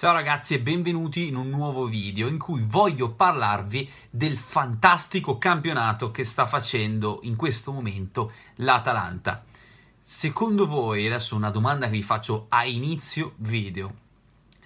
Ciao ragazzi e benvenuti in un nuovo video in cui voglio parlarvi del fantastico campionato che sta facendo in questo momento l'Atalanta. Secondo voi, adesso una domanda che vi faccio a inizio video,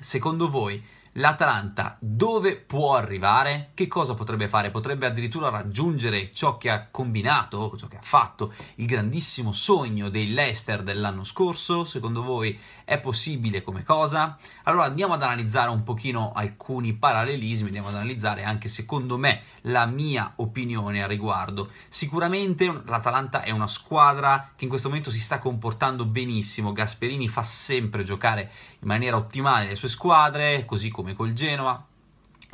secondo voi L'Atalanta dove può arrivare? Che cosa potrebbe fare? Potrebbe addirittura raggiungere ciò che ha combinato, ciò che ha fatto, il grandissimo sogno dei Leicester dell'anno scorso? Secondo voi è possibile come cosa? Allora andiamo ad analizzare un pochino alcuni parallelismi, andiamo ad analizzare anche secondo me la mia opinione a riguardo. Sicuramente l'Atalanta è una squadra che in questo momento si sta comportando benissimo, Gasperini fa sempre giocare in maniera ottimale le sue squadre, così come come col Genoa,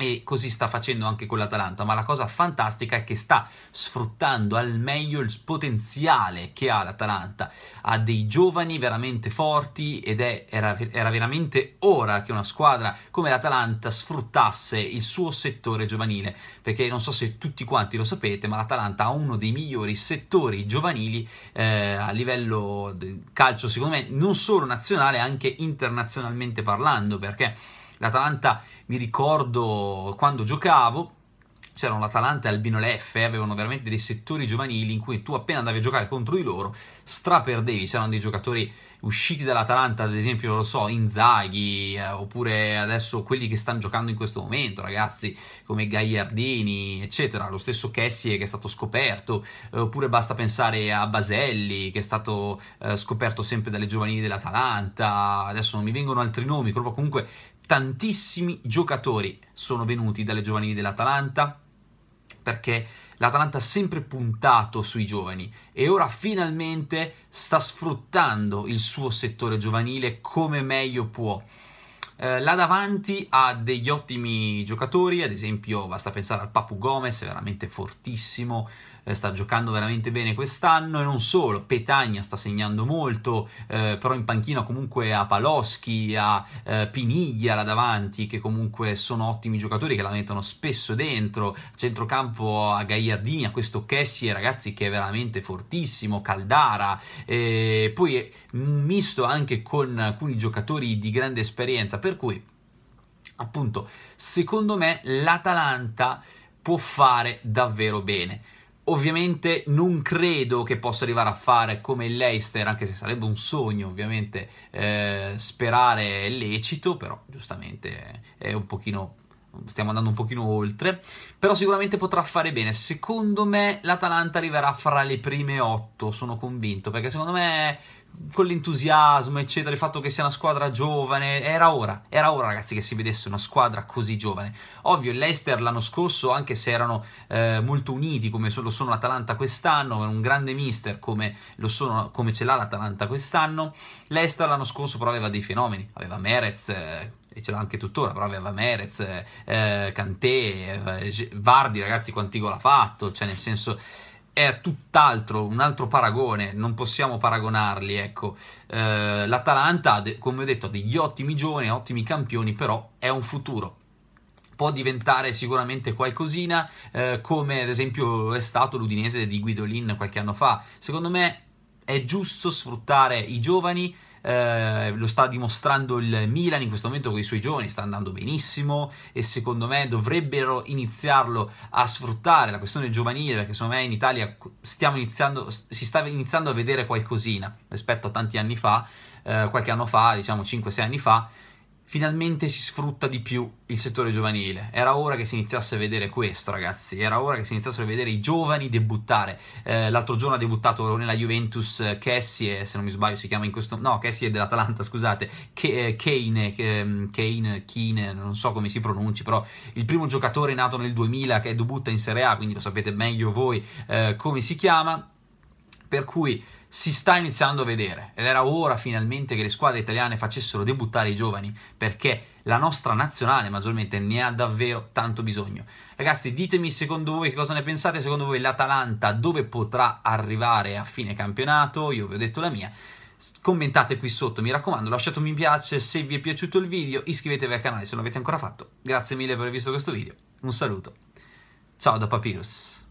e così sta facendo anche con l'Atalanta, ma la cosa fantastica è che sta sfruttando al meglio il potenziale che ha l'Atalanta, ha dei giovani veramente forti ed è, era, era veramente ora che una squadra come l'Atalanta sfruttasse il suo settore giovanile, perché non so se tutti quanti lo sapete, ma l'Atalanta ha uno dei migliori settori giovanili eh, a livello calcio, secondo me, non solo nazionale, anche internazionalmente parlando, perché L'Atalanta, mi ricordo quando giocavo, c'erano l'Atalanta e Albino Leff, avevano veramente dei settori giovanili in cui tu appena andavi a giocare contro di loro straperdevi, c'erano dei giocatori usciti dall'Atalanta, ad esempio, lo so, Inzaghi, eh, oppure adesso quelli che stanno giocando in questo momento, ragazzi come Gagliardini, eccetera, lo stesso Kessie che è stato scoperto, eh, oppure basta pensare a Baselli che è stato eh, scoperto sempre dalle giovanili dell'Atalanta, adesso non mi vengono altri nomi, però comunque tantissimi giocatori sono venuti dalle giovanili dell'Atalanta perché l'Atalanta ha sempre puntato sui giovani e ora finalmente sta sfruttando il suo settore giovanile come meglio può. Eh, là davanti ha degli ottimi giocatori, ad esempio basta pensare al Papu Gomez, veramente fortissimo, eh, sta giocando veramente bene quest'anno e non solo, Petagna sta segnando molto, eh, però in panchina comunque a Paloschi, a eh, Piniglia là davanti, che comunque sono ottimi giocatori che la mettono spesso dentro, centrocampo a Gagliardini, a questo Kessie ragazzi che è veramente fortissimo, Caldara, eh, poi misto anche con alcuni giocatori di grande esperienza, per cui appunto secondo me l'Atalanta può fare davvero bene. Ovviamente non credo che possa arrivare a fare come il Leicester, anche se sarebbe un sogno ovviamente eh, sperare è lecito, però giustamente è un pochino stiamo andando un pochino oltre, però sicuramente potrà fare bene. Secondo me l'Atalanta arriverà fra le prime otto, sono convinto, perché secondo me con l'entusiasmo, eccetera, il fatto che sia una squadra giovane, era ora, era ora ragazzi che si vedesse una squadra così giovane. Ovvio, l'Ester l'anno scorso, anche se erano eh, molto uniti come lo sono l'Atalanta quest'anno, un grande mister come, lo sono, come ce l'ha l'Atalanta quest'anno, l'Ester l'anno scorso però aveva dei fenomeni, aveva Merez, eh, e ce l'ha anche tuttora, però aveva Merez, eh, Kanté, eh, Vardi, ragazzi quanti gol ha fatto, cioè nel senso è tutt'altro, un altro paragone, non possiamo paragonarli, ecco. Eh, L'Atalanta, come ho detto, ha degli ottimi giovani, ottimi campioni, però è un futuro. Può diventare sicuramente qualcosina, eh, come ad esempio è stato l'Udinese di Guidolin qualche anno fa. Secondo me è giusto sfruttare i giovani, eh, lo sta dimostrando il Milan in questo momento con i suoi giovani, sta andando benissimo e secondo me dovrebbero iniziarlo a sfruttare la questione giovanile perché secondo me in Italia iniziando, si sta iniziando a vedere qualcosina rispetto a tanti anni fa, eh, qualche anno fa, diciamo 5-6 anni fa, finalmente si sfrutta di più il settore giovanile. Era ora che si iniziasse a vedere questo, ragazzi. Era ora che si iniziassero a vedere i giovani debuttare. Eh, l'altro giorno ha debuttato nella Juventus Cassie, eh, eh, se non mi sbaglio si chiama in questo... No, Cassie è dell'Atalanta, scusate. Ke- eh, Kane, mm, Kane, non so come si pronunci, però il primo giocatore nato nel 2000 che debutta in Serie A, quindi lo sapete meglio voi eh, come si chiama. Per cui si sta iniziando a vedere ed era ora finalmente che le squadre italiane facessero debuttare i giovani perché la nostra nazionale maggiormente ne ha davvero tanto bisogno. Ragazzi, ditemi secondo voi che cosa ne pensate, secondo voi l'Atalanta dove potrà arrivare a fine campionato? Io vi ho detto la mia commentate qui sotto, mi raccomando, lasciate un mi piace se vi è piaciuto il video, iscrivetevi al canale se non l'avete ancora fatto. Grazie mille per aver visto questo video, un saluto. Ciao da Papyrus.